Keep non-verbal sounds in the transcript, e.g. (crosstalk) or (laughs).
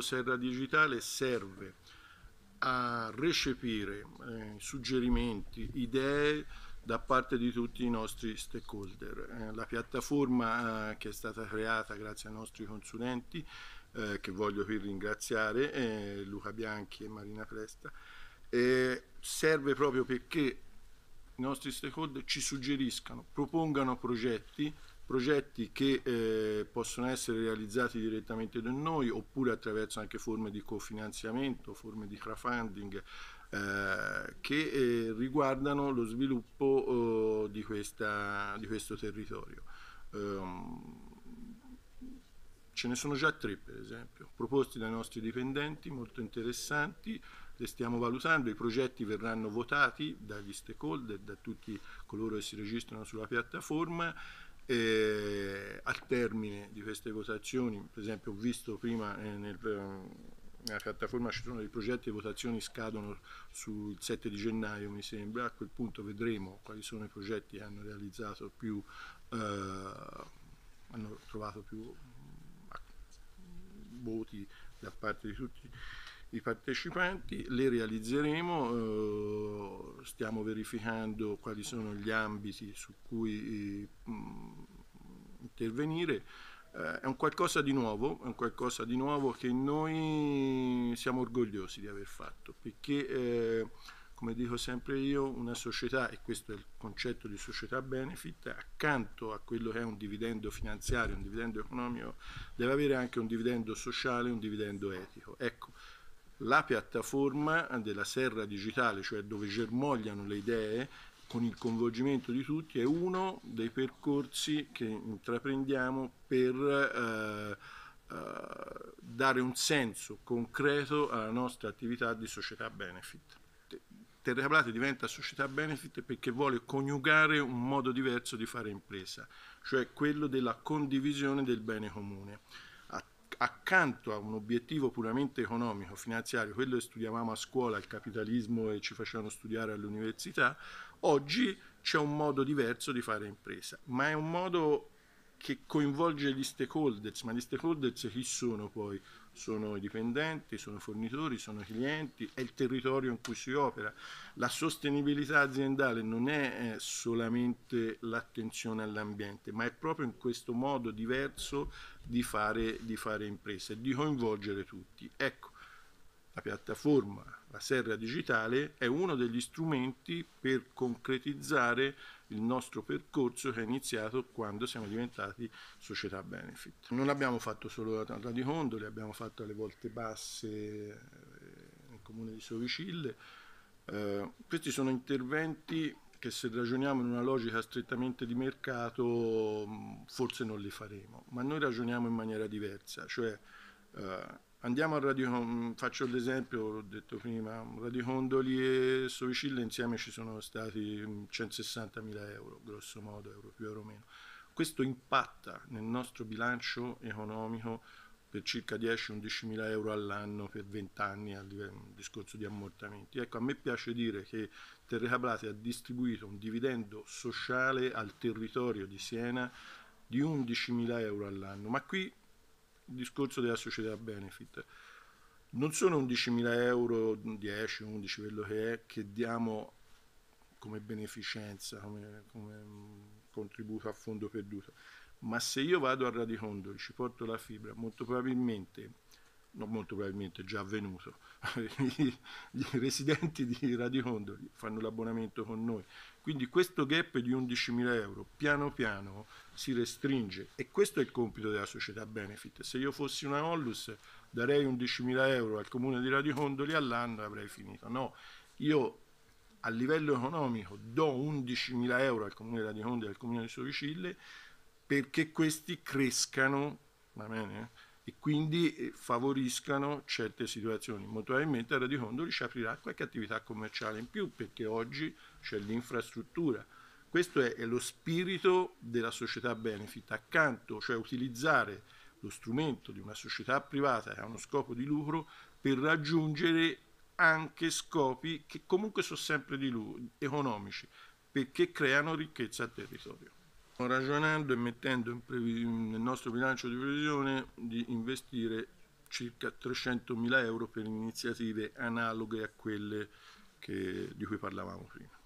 progetto Serra Digitale serve a recepire eh, suggerimenti, idee da parte di tutti i nostri stakeholder. Eh, la piattaforma eh, che è stata creata grazie ai nostri consulenti, eh, che voglio qui ringraziare, eh, Luca Bianchi e Marina Presta, eh, serve proprio perché i nostri stakeholder ci suggeriscano, propongano progetti progetti che eh, possono essere realizzati direttamente da noi oppure attraverso anche forme di cofinanziamento, forme di crowdfunding eh, che eh, riguardano lo sviluppo oh, di, questa, di, questo territorio. Ehm, ce ne sono già tre per esempio, proposti dai nostri dipendenti, molto interessanti, le stiamo valutando, i progetti verranno votati dagli stakeholder, da tutti coloro che si registrano sulla piattaforma eh, al termine di queste votazioni, per esempio ho visto prima eh, nel, eh, nella piattaforma ci sono dei progetti, le votazioni scadono sul 7 di gennaio mi sembra, a quel punto vedremo quali sono i progetti che hanno realizzato più, eh, hanno trovato più mm, voti da parte di tutti i partecipanti, le realizzeremo, eh, stiamo verificando quali sono gli ambiti su cui mm, intervenire. Eh, è un qualcosa di nuovo, è un qualcosa di nuovo che noi siamo orgogliosi di aver fatto, perché eh, come dico sempre io, una società, e questo è il concetto di società benefit, accanto a quello che è un dividendo finanziario, un dividendo economico, deve avere anche un dividendo sociale, un dividendo etico. Ecco, la piattaforma della serra digitale, cioè dove germogliano le idee con il coinvolgimento di tutti, è uno dei percorsi che intraprendiamo per eh, eh, dare un senso concreto alla nostra attività di società benefit. Terra Plate diventa società benefit perché vuole coniugare un modo diverso di fare impresa, cioè quello della condivisione del bene comune accanto a un obiettivo puramente economico, finanziario, quello che studiavamo a scuola, il capitalismo e ci facevano studiare all'università, oggi c'è un modo diverso di fare impresa, ma è un modo che coinvolge gli stakeholders, ma gli stakeholders chi sono poi? Sono i dipendenti, sono i fornitori, sono i clienti, è il territorio in cui si opera. La sostenibilità aziendale non è eh, solamente l'attenzione all'ambiente, ma è proprio in questo modo diverso di fare, di fare impresa e di coinvolgere tutti. Ecco, la piattaforma, la serra digitale, è uno degli strumenti per concretizzare il nostro percorso che è iniziato quando siamo diventati società benefit. Non abbiamo fatto solo la tanta di Condole, abbiamo fatto alle volte basse eh, nel comune di Sovicille. Eh, questi sono interventi che se ragioniamo in una logica strettamente di mercato forse non li faremo, ma noi ragioniamo in maniera diversa, cioè eh, Andiamo a Radio mm, faccio l'esempio, l'ho detto prima, Radio Condoli e Sovicilla insieme ci sono stati 160.000 mm, euro, grosso modo, euro più euro meno. Questo impatta nel nostro bilancio economico per circa 10-11 mila euro all'anno per 20 anni al mm, discorso di ammortamenti. Ecco, a me piace dire che Terre Cablate ha distribuito un dividendo sociale al territorio di Siena di 11 mila euro all'anno, ma qui discorso della società benefit. Non sono 11.000 euro, 10, 11, quello che è, che diamo come beneficenza, come, come mm, contributo a fondo perduto. Ma se io vado al radicondo, ci porto la fibra, molto probabilmente molto probabilmente già avvenuto, (laughs) i residenti di Radio Radiondo fanno l'abbonamento con noi. Quindi questo gap di 11.000 euro piano piano si restringe e questo è il compito della società benefit. Se io fossi una Ollus darei 11.000 euro al comune di Radio Condoli all'anno e avrei finito. No, io a livello economico do 11.000 euro al comune di Radio Condoli e al comune di Sovicille perché questi crescano, va bene? e quindi eh, favoriscano certe situazioni. Molto probabilmente Radicondoli ci aprirà qualche attività commerciale in più perché oggi c'è l'infrastruttura. Questo è, è lo spirito della società benefit accanto, cioè utilizzare lo strumento di una società privata che ha uno scopo di lucro per raggiungere anche scopi che comunque sono sempre di lucro, economici, perché creano ricchezza al territorio ragionando e mettendo nel nostro bilancio di previsione di investire circa 300 mila euro per iniziative analoghe a quelle che, di cui parlavamo prima.